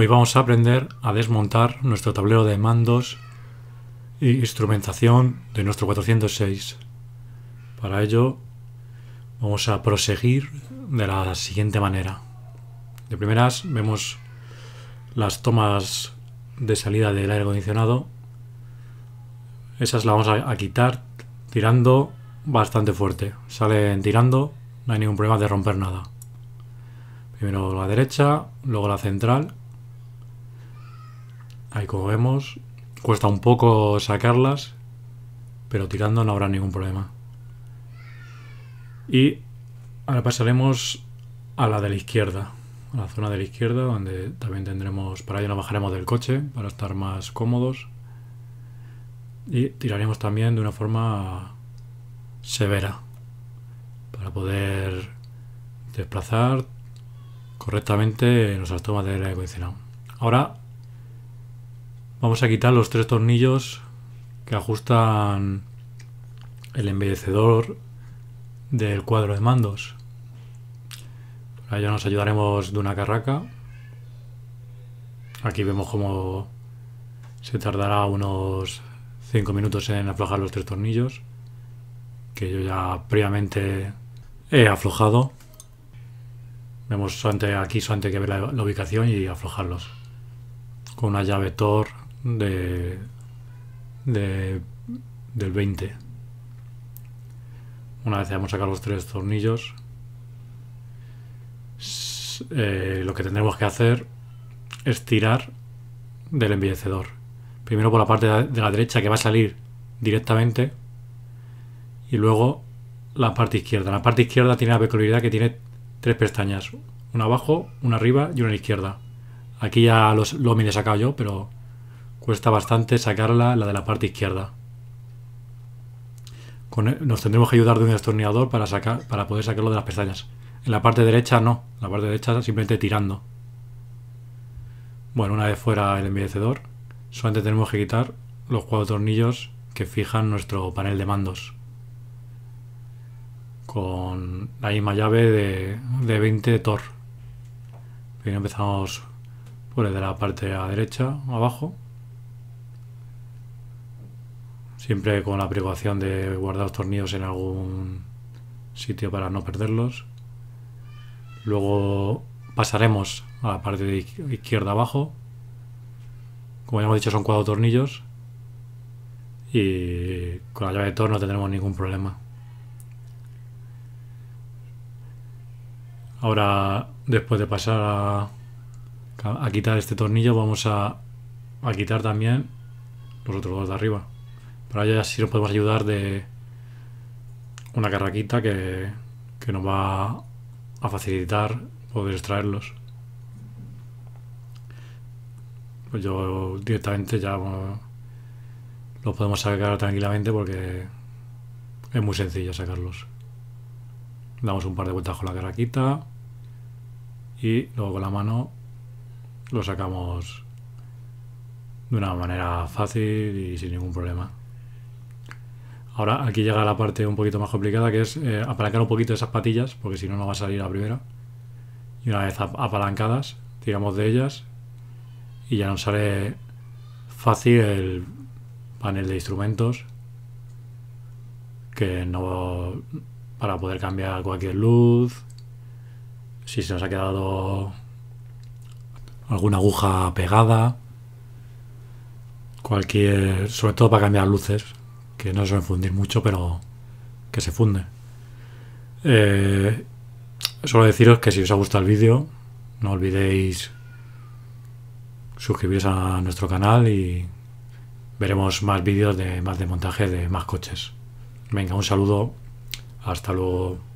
Hoy vamos a aprender a desmontar nuestro tablero de mandos e instrumentación de nuestro 406. Para ello vamos a proseguir de la siguiente manera. De primeras vemos las tomas de salida del aire acondicionado. Esas las vamos a quitar tirando bastante fuerte. Salen tirando, no hay ningún problema de romper nada. Primero la derecha, luego la central Ahí cogemos, cuesta un poco sacarlas, pero tirando no habrá ningún problema. Y ahora pasaremos a la de la izquierda, a la zona de la izquierda, donde también tendremos, para ello nos bajaremos del coche, para estar más cómodos. Y tiraremos también de una forma severa, para poder desplazar correctamente los tomas de aire acondicionado. Vamos a quitar los tres tornillos que ajustan el embellecedor del cuadro de mandos. Para ello nos ayudaremos de una carraca. Aquí vemos cómo se tardará unos 5 minutos en aflojar los tres tornillos que yo ya previamente he aflojado. Vemos aquí solamente que ver la, la ubicación y aflojarlos. Con una llave Tor de, del 20. Una vez hayamos sacado los tres tornillos, eh, lo que tendremos que hacer es tirar del embellecedor. Primero por la parte de la derecha que va a salir directamente y luego la parte izquierda. La parte izquierda tiene la peculiaridad que tiene tres pestañas, una abajo, una arriba y una izquierda. Aquí ya los, lo he sacado yo, pero Cuesta bastante sacarla, la de la parte izquierda. E, nos tendremos que ayudar de un destornillador para, sacar, para poder sacarlo de las pestañas. En la parte derecha no, la parte derecha simplemente tirando. Bueno, una vez fuera el embellecedor, solamente tenemos que quitar los cuatro tornillos que fijan nuestro panel de mandos. Con la misma llave de, de 20 Tor. empezamos por el de la parte a derecha, abajo. Siempre con la precaución de guardar los tornillos en algún sitio para no perderlos. Luego pasaremos a la parte de izquierda abajo. Como ya hemos dicho, son cuatro tornillos. Y con la llave de torno no tendremos ningún problema. Ahora, después de pasar a, quitar este tornillo, vamos a, a quitar también los otros dos de arriba. Pero ya sí nos podemos ayudar de una carraquita que, nos va a facilitar poder extraerlos. Pues yo directamente ya los podemos sacar tranquilamente porque es muy sencillo sacarlos. Damos un par de vueltas con la carraquita y luego con la mano lo sacamos de una manera fácil y sin ningún problema. Ahora aquí llega la parte un poquito más complicada que es eh, apalancar un poquito esas patillas porque si no no va a salir la primera. Y una vez apalancadas tiramos de ellas y ya nos sale fácil el panel de instrumentos que no para poder cambiar cualquier luz si se nos ha quedado alguna aguja pegada cualquier sobre todo para cambiar luces que no se suelen fundir mucho, pero que se funde. Eh, solo deciros que si os ha gustado el vídeo, no olvidéis suscribiros a nuestro canal y veremos más vídeos de más de montaje de más coches. Venga, un saludo. Hasta luego.